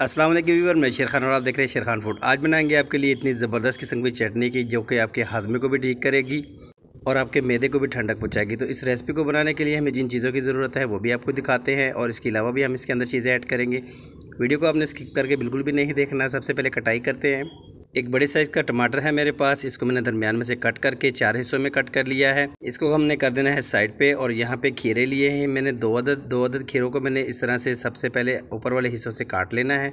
Aslam Weaver मैं शेर खान और आप देख रहे हैं शेर खान फूड आज बनाएंगे आपके लिए इतनी ज़बरदस्त किस्म की चटनी की जो कि आपके हाजमे को भी ठीक करेगी और आपके मैदे को भी ठंडक पहुँचाएगी तो इस रेसिपी को बनाने के लिए हमें जिन चीज़ों की ज़रूरत है वो भी आपको दिखाते हैं और इसके अलावा भी हम इसके अंदर चीज़ें ऐड करेंगे वीडियो को आपने स्किप करके बिल्कुल भी नहीं देखना सबसे पहले कटाई करते हैं एक बड़े साइज का टमाटर है मेरे पास इसको मैंने दरमियान में से कट करके चार हिस्सों में कट कर लिया है इसको हमने कर देना है साइड पे और यहाँ पे खीरे लिए हैं मैंने दो अदद दो अदद खीरों को मैंने इस तरह से सबसे पहले ऊपर वाले हिस्सों से काट लेना है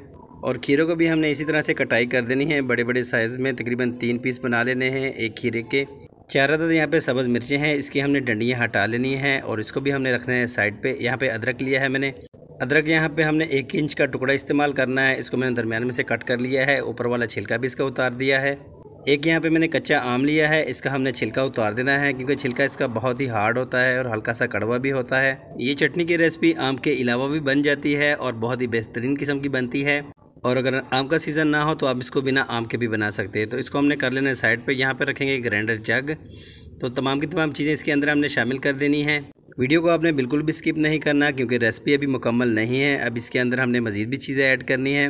और खीरों को भी हमने इसी तरह से कटाई कर देनी है बड़े बड़े साइज़ में तकरीबन तीन पीस बना लेने हैं एक खीरे के चार अदद यहाँ पे सब्ज़ मिर्चें हैं इसकी हमने डंडियाँ हटा लेनी हैं और इसको भी हमने रखना है साइड पे यहाँ पे अदरक लिया है मैंने अदरक यहाँ पे हमने एक इंच का टुकड़ा इस्तेमाल करना है इसको मैंने दरमियान में से कट कर लिया है ऊपर वाला छिलका भी इसका उतार दिया है एक यहाँ पे मैंने कच्चा आम लिया है इसका हमने छिलका उतार देना है क्योंकि छिलका इसका बहुत ही हार्ड होता है और हल्का सा कड़वा भी होता है ये चटनी की रेसिपी आम के अलावा भी बन जाती है और बहुत ही बेहतरीन किस्म की बनती है और अगर आम का सीज़न ना हो तो आप इसको बिना आम के भी बना सकते हैं तो इसको हमने कर लेना है साइड पर यहाँ पर रखेंगे ग्राइंडर जग तो तमाम की तमाम चीज़ें इसके अंदर हमने शामिल कर देनी है वीडियो को आपने बिल्कुल भी स्किप नहीं करना क्योंकि रेसिपी अभी मुकम्मल नहीं है अब इसके अंदर हमने मज़ीद भी चीज़ें ऐड करनी है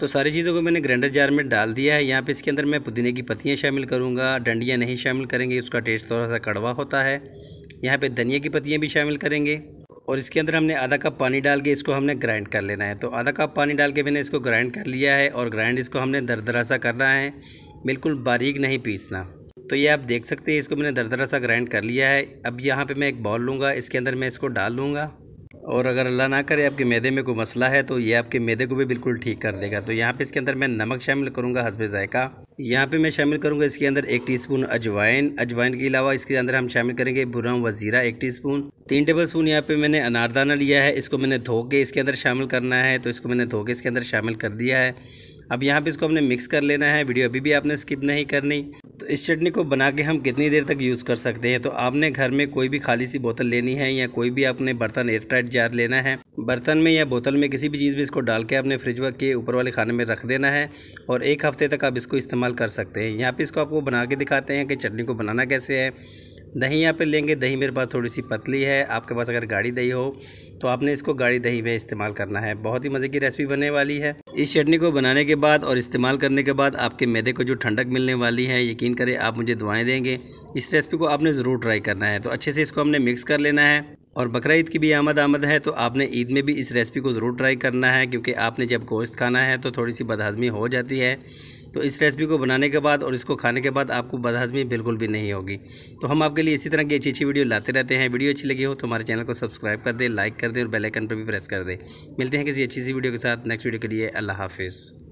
तो सारी चीज़ों को मैंने ग्राइंडर जार में डाल दिया है यहाँ पे इसके अंदर मैं पुदीने की पत्तियाँ शामिल करूँगा डंडियाँ नहीं शामिल करेंगे उसका टेस्ट थोड़ा सा कड़वा होता है यहाँ पे धनिया की पत्तियाँ भी शामिल करेंगे और इसके अंदर हमने आधा कप पानी डाल के इसको हमने ग्राइंड कर लेना है तो आधा कप पानी डाल के मैंने इसको ग्राइंड कर लिया है और ग्राइंड इसको हमने दर सा करना है बिल्कुल बारीक नहीं पीसना तो ये आप देख सकते हैं इसको मैंने दरदरा सा ग्राइंड कर लिया है अब यहाँ पे मैं एक बॉल लूँगा इसके अंदर मैं इसको डाल लूँगा और अगर अल्लाह ना करे आपके मैदे में कोई मसला है तो ये आपके मैदे को भी बिल्कुल ठीक कर देगा तो यहाँ पे इसके अंदर मैं नमक शामिल करूँगा हसब जायका यहाँ पे मैं शामिल करूँगा इसके अंदर एक टीस्पून अजवाइन अजवाइन के अलावा इसके अंदर हम शामिल करेंगे बुरा वजीरा एक टीस्पून तीन टेबल स्पून यहाँ पे मैंने अनारदाना लिया है इसको मैंने धो के इसके अंदर शामिल करना है तो इसको मैंने धो के इसके अंदर शामिल कर दिया है अब यहाँ पे इसको हमने मिक्स कर लेना है वीडियो अभी भी आपने स्किप नहीं करनी तो इस चटनी को बना के हम कितनी देर तक यूज़ कर सकते हैं तो आपने घर में कोई भी खाली सी बोतल लेनी है या कोई भी आपने बर्तन एयरटाइट जार लेना है बर्तन में या बोतल में किसी भी चीज़ में इसको डाल के आपने फ्रिज के ऊपर वाले खाने में रख देना है और एक हफ़्ते तक आप इसको इस्तेमाल कर सकते हैं यहाँ पर इसको आपको बना के दिखाते हैं कि चटनी को बनाना कैसे है दही यहाँ पे लेंगे दही मेरे पास थोड़ी सी पतली है आपके पास अगर गाढ़ी दही हो तो आपने इसको गाढ़ी दही में इस्तेमाल करना है बहुत ही मज़े की रेसिपी बनने वाली है इस चटनी को बनाने के बाद और इस्तेमाल करने के बाद आपके मैदे को जो ठंडक मिलने वाली है यकीन करें आप मुझे दुआएं देंगे इस रेसिपी को आपने ज़रूर ट्राई करना है तो अच्छे से इसको हमने मिक्स कर लेना है और बकरा ईद की भी आमद आमद है तो आपने ईद में भी इस रेसिपी को ज़रूर ट्राई करना है क्योंकि आपने जब गोश्त खाना है तो थोड़ी सी बदहजमी हो जाती है तो इस रेसिपी को बनाने के बाद और इसको खाने के बाद आपको बदहजमी बिल्कुल भी नहीं होगी तो हम आपके लिए इसी तरह की अच्छी अच्छी वीडियो लाते रहते हैं वीडियो अच्छी लगी हो तो हमारे चैनल को सब्सक्राइब कर दें लाइक कर दें और बेलाइकन पर भी प्रेस कर दें मिलते हैं किसी अच्छी सी वीडियो के साथ नेक्स्ट वीडियो के लिए अल्लाह हाफिज़